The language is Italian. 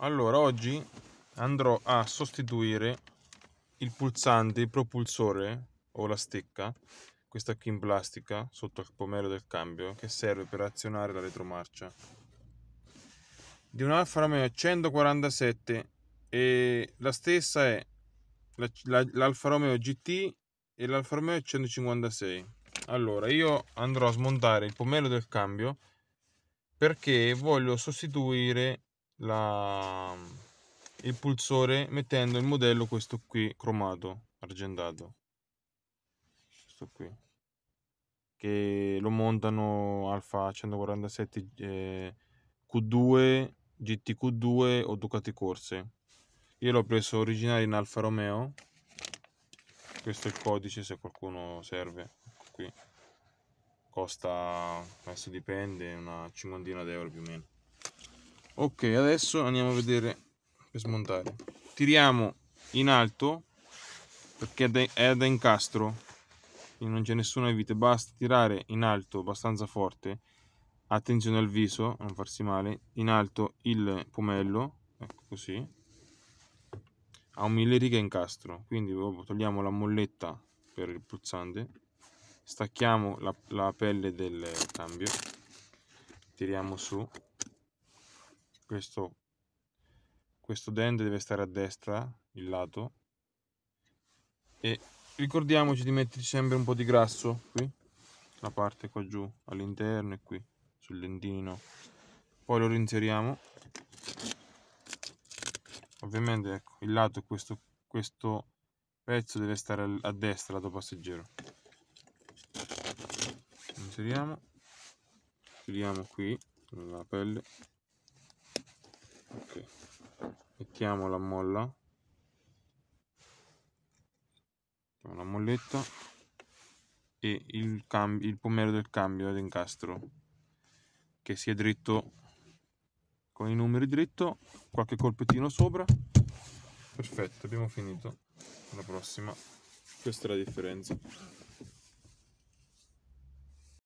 Allora, oggi andrò a sostituire il pulsante, il propulsore o la stecca, questa qui in plastica, sotto il pomero del cambio, che serve per azionare la retromarcia, di un Alfa Romeo 147 e la stessa è l'Alfa Romeo GT e l'Alfa Romeo 156. Allora, io andrò a smontare il pomelo del cambio perché voglio sostituire la, il pulsore mettendo il modello questo qui cromato, argentato. Questo qui. Che lo montano Alfa 147 eh, Q2, GTQ2 o Ducati Corse. Io l'ho preso originale in Alfa Romeo. Questo è il codice se qualcuno serve. Ecco qui costa, adesso dipende, una cinquantina d'euro più o meno ok adesso andiamo a vedere per smontare tiriamo in alto perché è da incastro quindi non c'è nessuna vite basta tirare in alto abbastanza forte attenzione al viso non farsi male in alto il pomello ecco così ha un mille righe incastro quindi togliamo la molletta per il pulsante stacchiamo la, la pelle del cambio tiriamo su questo, questo dend deve stare a destra, il lato, e ricordiamoci di metterci sempre un po' di grasso qui, la parte qua giù all'interno e qui sul dentino, poi lo rinseriamo, ovviamente ecco, il lato questo, questo pezzo deve stare a destra, lato passeggero, inseriamo, chiudiamo qui la pelle ok mettiamo la molla mettiamo la molletta e il, il pomero del cambio ad incastro che è dritto con i numeri dritto qualche colpettino sopra perfetto abbiamo finito alla prossima questa è la differenza